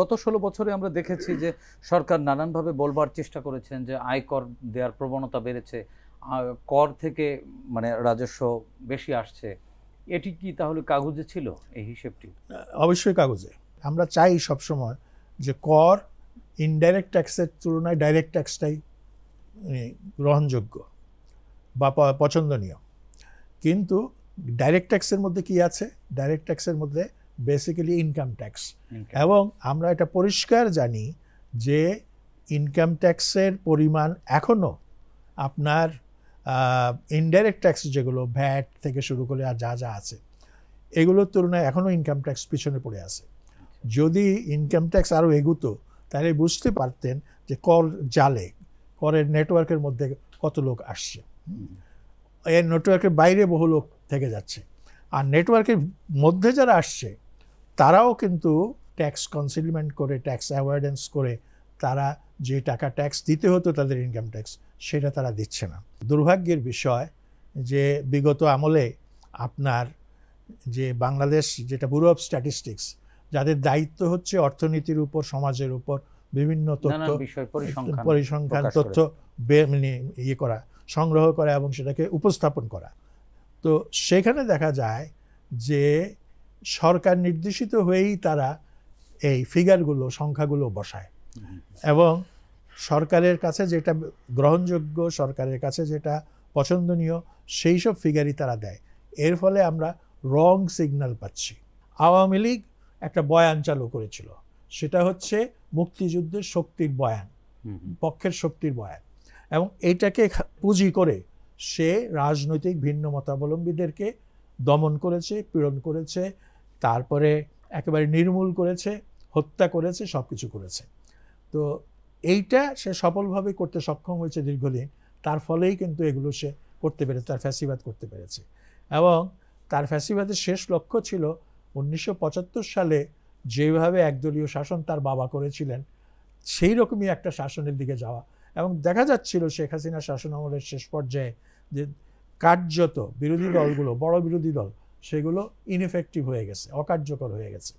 গত ষোলো বছরে আমরা দেখেছি যে সরকার নানানভাবে বলবার চেষ্টা করেছেন যে আয় কর দেওয়ার প্রবণতা বেড়েছে কর থেকে মানে রাজস্ব বেশি আসছে এটি কি তাহলে কাগজে ছিল এই হিসেবটি অবশ্যই কাগজে আমরা চাই সবসময় যে কর ইনডাইরেক্ট ট্যাক্সের তুলনায় ডাইরেক্ট ট্যাক্সটাই মানে গ্রহণযোগ্য বা পছন্দনীয় কিন্তু ডাইরেক্ট ট্যাক্সের মধ্যে কি আছে ডাইরেক্ট ট্যাক্সের মধ্যে বেসিক্যালি ইনকাম ট্যাক্স এবং আমরা এটা পরিষ্কার জানি যে ইনকাম ট্যাক্সের পরিমাণ এখনও আপনার ইনডাইরেক্ট ট্যাক্স যেগুলো ভ্যাট থেকে শুরু করে আর যা যা আছে এগুলোর তুলনায় এখনও ইনকাম ট্যাক্স পিছনে পড়ে আছে যদি ইনকাম ট্যাক্স আরও এগুতো তাহলে বুঝতে পারতেন যে কর জালে করের নেটওয়ার্কের মধ্যে কত লোক আসছে এর নেটওয়ার্কের বাইরে বহু লোক থেকে যাচ্ছে আর নেটওয়ার্কের মধ্যে যারা আসছে তারাও কিন্তু ট্যাক্স কনসিলমেন্ট করে ট্যাক্স অ্যাওয়ার্ডেন্স করে তারা যে টাকা ট্যাক্স দিতে হতো তাদের ইনকাম ট্যাক্স সেটা তারা দিচ্ছে না দুর্ভাগ্যের বিষয় যে বিগত আমলে আপনার যে বাংলাদেশ যেটা ব্যুরো অফ স্ট্যাটিস্টিক্স যাদের দায়িত্ব হচ্ছে অর্থনীতির উপর সমাজের উপর বিভিন্ন তথ্য পরিসংখ্যান তথ্য মানে ইয়ে করা সংগ্রহ করা এবং সেটাকে উপস্থাপন করা তো সেখানে দেখা যায় যে সরকার নির্দেশিত হয়েই তারা এই ফিগারগুলো সংখ্যাগুলো বসায় এবং সরকারের কাছে যেটা গ্রহণযোগ্য সরকারের কাছে যেটা পছন্দনীয় সেই সব ফিগারই তারা দেয় এর ফলে আমরা রং সিগন্যাল পাচ্ছি আওয়ামী লীগ একটা বয়ান চালু করেছিল সেটা হচ্ছে মুক্তিযুদ্ধের শক্তির বয়ান পক্ষের শক্তির বয়ান এবং এটাকে পুঁজি করে সে রাজনৈতিক ভিন্ন মতাবলম্বীদেরকে দমন করেছে পীড়ন করেছে তারপরে একেবারে নির্মূল করেছে হত্যা করেছে সব কিছু করেছে তো এইটা সে সফলভাবে করতে সক্ষম হয়েছে দীর্ঘদিন তার ফলেই কিন্তু এগুলো সে করতে পেরেছে তার ফ্যাসিবাদ করতে পেরেছে এবং তার ফ্যাসিবাদের শেষ লক্ষ্য ছিল উনিশশো সালে যেভাবে একদলীয় শাসন তার বাবা করেছিলেন সেই রকমই একটা শাসনের দিকে যাওয়া এবং দেখা যাচ্ছিল শেখ হাসিনার শাসন আমলের শেষ পর্যায়ে যে কার্যত বিরোধী দলগুলো বড় বিরোধী দল সেগুলো ইনএফেক্টিভ হয়ে গেছে অকার্যকর হয়ে গেছে